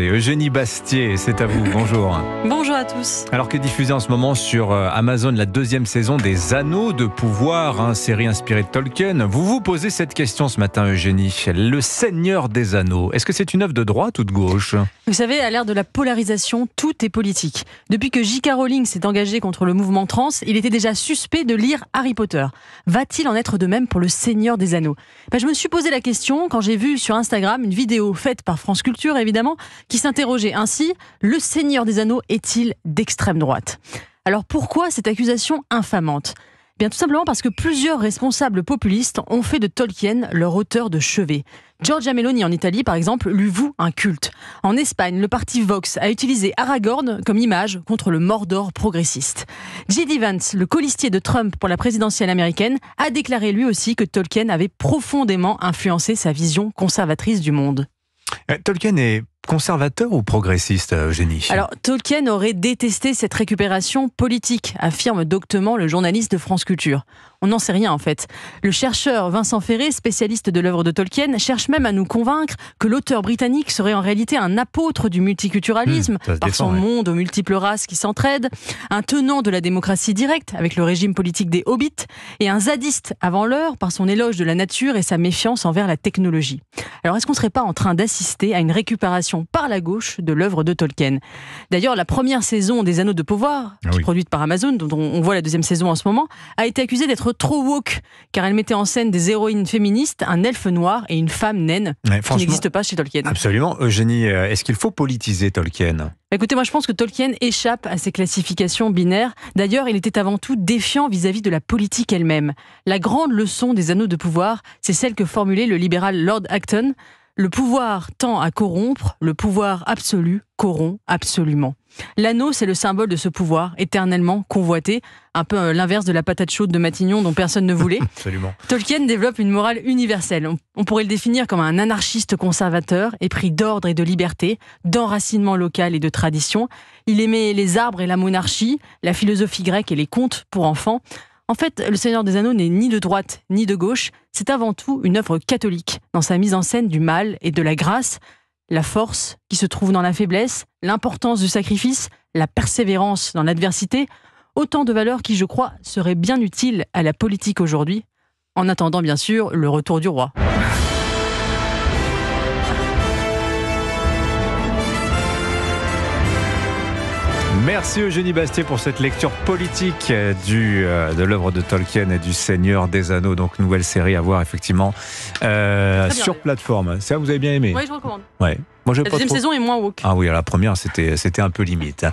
Eugénie Bastier, c'est à vous, bonjour. Bonjour à tous. Alors que diffusée en ce moment sur euh, Amazon la deuxième saison des Anneaux de pouvoir, une hein, série inspirée de Tolkien, vous vous posez cette question ce matin, Eugénie. Le Seigneur des Anneaux, est-ce que c'est une œuvre de droite ou de gauche Vous savez, à l'ère de la polarisation, tout est politique. Depuis que J.K. Rowling s'est engagé contre le mouvement trans, il était déjà suspect de lire Harry Potter. Va-t-il en être de même pour le Seigneur des Anneaux ben, Je me suis posé la question quand j'ai vu sur Instagram une vidéo faite par France Culture, évidemment, qui s'interrogeait ainsi Le Seigneur des Anneaux est-il d'extrême droite Alors pourquoi cette accusation infamante eh Bien tout simplement parce que plusieurs responsables populistes ont fait de Tolkien leur auteur de chevet. Giorgia Meloni en Italie, par exemple, lui voue un culte. En Espagne, le parti Vox a utilisé Aragorn comme image contre le Mordor progressiste. J.D. Vance, le colistier de Trump pour la présidentielle américaine, a déclaré lui aussi que Tolkien avait profondément influencé sa vision conservatrice du monde. Euh, Tolkien est conservateur ou progressiste, euh, Eugénie Alors, Tolkien aurait détesté cette récupération politique, affirme doctement le journaliste de France Culture. On n'en sait rien en fait. Le chercheur Vincent Ferré, spécialiste de l'œuvre de Tolkien, cherche même à nous convaincre que l'auteur britannique serait en réalité un apôtre du multiculturalisme, mmh, par son monde aux multiples races qui s'entraident, un tenant de la démocratie directe avec le régime politique des hobbits, et un zadiste avant l'heure par son éloge de la nature et sa méfiance envers la technologie. Alors est-ce qu'on serait pas en train d'assister à une récupération par la gauche de l'œuvre de Tolkien D'ailleurs, la première saison des Anneaux de pouvoir, ah produite par Amazon, dont on voit la deuxième saison en ce moment, a été accusée d'être trop woke, car elle mettait en scène des héroïnes féministes, un elfe noir et une femme naine, qui n'existent pas chez Tolkien. Absolument. Eugénie, euh, est-ce qu'il faut politiser Tolkien bah, Écoutez, moi je pense que Tolkien échappe à ces classifications binaires. D'ailleurs, il était avant tout défiant vis à -vis de la politique elle-même. La grande leçon des anneaux de pouvoir, c'est celle que formulait le libéral Lord Acton le pouvoir tend à corrompre, le pouvoir absolu corrompt absolument. L'anneau, c'est le symbole de ce pouvoir éternellement convoité, un peu euh, l'inverse de la patate chaude de Matignon dont personne ne voulait. Tolkien développe une morale universelle. On, pourrait le définir comme un anarchiste conservateur, épris d'ordre et de liberté, d'enracinement local et de tradition. Il aimait les arbres et la monarchie, la philosophie grecque et les contes pour enfants. En fait, Le Seigneur des Anneaux n'est ni de droite ni de gauche, c'est avant tout une œuvre catholique, dans sa mise en scène du mal et de la grâce, la force qui se trouve dans la faiblesse, l'importance du sacrifice, la persévérance dans l'adversité, autant de valeurs qui, je crois, seraient bien utiles à la politique aujourd'hui, en attendant bien sûr le retour du roi. Merci Eugénie Bastier pour cette lecture politique euh, du, euh, de l'œuvre de Tolkien et du Seigneur des Anneaux. Donc, nouvelle série à voir effectivement euh, sur plateforme. Ça, vous avez bien aimé Oui, je recommande. Ouais. Moi, la deuxième saison est moins woke. Ah oui, la première, c'était un peu limite. Hein.